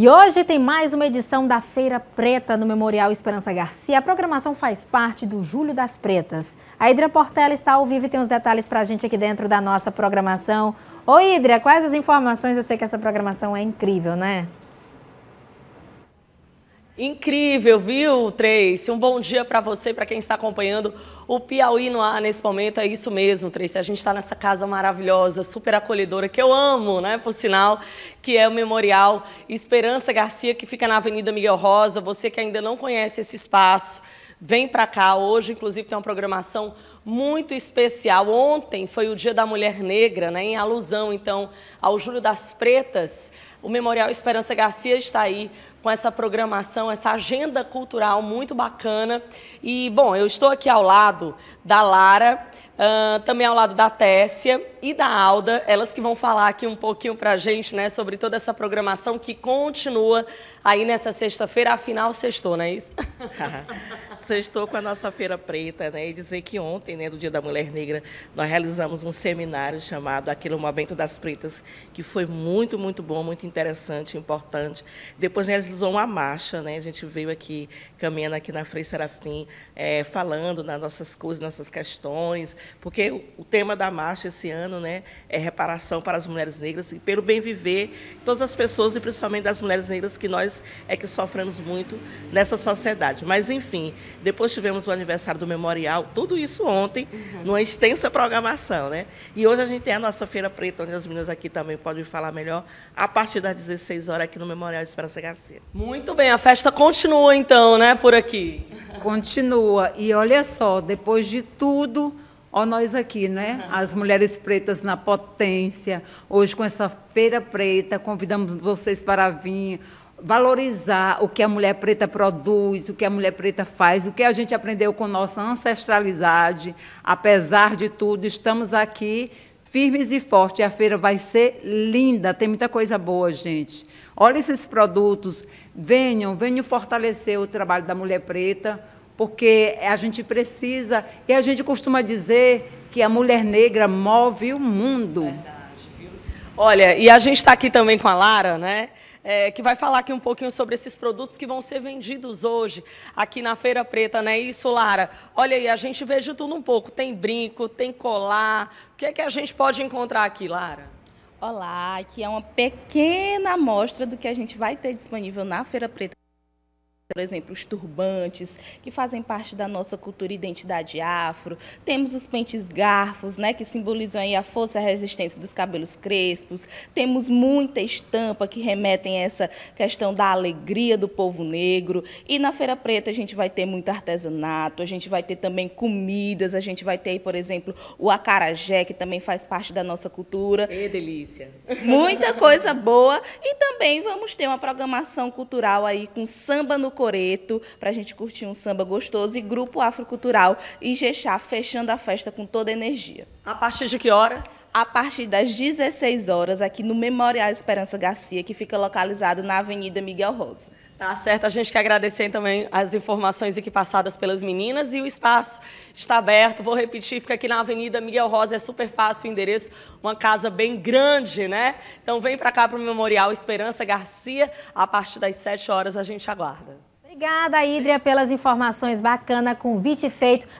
E hoje tem mais uma edição da Feira Preta no Memorial Esperança Garcia. A programação faz parte do Julho das Pretas. A Hidra Portela está ao vivo e tem os detalhes para a gente aqui dentro da nossa programação. Ô Hidra, quais as informações? Eu sei que essa programação é incrível, né? Incrível, viu, Trace? Um bom dia para você, para quem está acompanhando o Piauí no ar nesse momento. É isso mesmo, Trace. A gente está nessa casa maravilhosa, super acolhedora, que eu amo, né, por sinal, que é o Memorial Esperança Garcia, que fica na Avenida Miguel Rosa. Você que ainda não conhece esse espaço, vem para cá hoje, inclusive tem uma programação muito especial. Ontem foi o Dia da Mulher Negra, né, em alusão então ao Júlio das Pretas. O Memorial Esperança Garcia está aí com essa programação, essa agenda cultural muito bacana. E, bom, eu estou aqui ao lado da Lara, uh, também ao lado da Tessia e da Alda, elas que vão falar aqui um pouquinho para a gente, né, sobre toda essa programação que continua aí nessa sexta-feira, afinal, sextou, não é isso? Sextou com a nossa Feira Preta, né? E dizer que ontem, né, do Dia da Mulher Negra, nós realizamos um seminário chamado Aquele Momento das Pretas, que foi muito, muito bom, muito interessante, importante. Depois realizou uma marcha, né? A gente veio aqui, caminhando aqui na Frei Serafim, é, falando nas nossas coisas, nossas questões, porque o tema da marcha esse ano, né, é reparação para as mulheres negras e pelo bem viver todas as pessoas e principalmente das mulheres negras que nós é que sofremos muito nessa sociedade. Mas, enfim, depois tivemos o aniversário do Memorial, tudo isso ontem, uhum. numa extensa programação, né? E hoje a gente tem a nossa Feira Preta, onde as meninas aqui também podem falar melhor, a partir das 16 horas aqui no Memorial de Esperança Garcia. Muito bem, a festa continua então, né, por aqui. Continua. E olha só, depois de tudo, ó nós aqui, né? As mulheres pretas na potência. Hoje com essa feira preta, convidamos vocês para vir valorizar o que a mulher preta produz, o que a mulher preta faz, o que a gente aprendeu com nossa ancestralidade. Apesar de tudo, estamos aqui firmes e fortes. A feira vai ser linda, tem muita coisa boa, gente. Olha esses produtos, venham, venham fortalecer o trabalho da mulher preta, porque a gente precisa, e a gente costuma dizer que a mulher negra move o mundo. Verdade, Olha, e a gente está aqui também com a Lara, né? é, que vai falar aqui um pouquinho sobre esses produtos que vão ser vendidos hoje aqui na Feira Preta, né? Isso, Lara. Olha aí, a gente vê de tudo um pouco. Tem brinco, tem colar. O que é que a gente pode encontrar aqui, Lara? Olá, aqui é uma pequena amostra do que a gente vai ter disponível na Feira Preta por exemplo, os turbantes, que fazem parte da nossa cultura e identidade afro. Temos os pentes garfos, né, que simbolizam aí a força e a resistência dos cabelos crespos. Temos muita estampa que remetem a essa questão da alegria do povo negro. E na Feira Preta a gente vai ter muito artesanato, a gente vai ter também comidas, a gente vai ter, aí, por exemplo, o acarajé, que também faz parte da nossa cultura. É delícia. Muita coisa boa e também vamos ter uma programação cultural aí com samba no Coreto, para a gente curtir um samba gostoso, e Grupo Afrocultural Ijexá, fechando a festa com toda a energia. A partir de que horas? A partir das 16 horas, aqui no Memorial Esperança Garcia, que fica localizado na Avenida Miguel Rosa. Tá certo, a gente quer agradecer também as informações aqui passadas pelas meninas e o espaço está aberto, vou repetir, fica aqui na Avenida Miguel Rosa, é super fácil o endereço, uma casa bem grande, né? Então vem para cá para o Memorial Esperança Garcia, a partir das 7 horas a gente aguarda. Obrigada, Idria, pelas informações. Bacana, convite feito.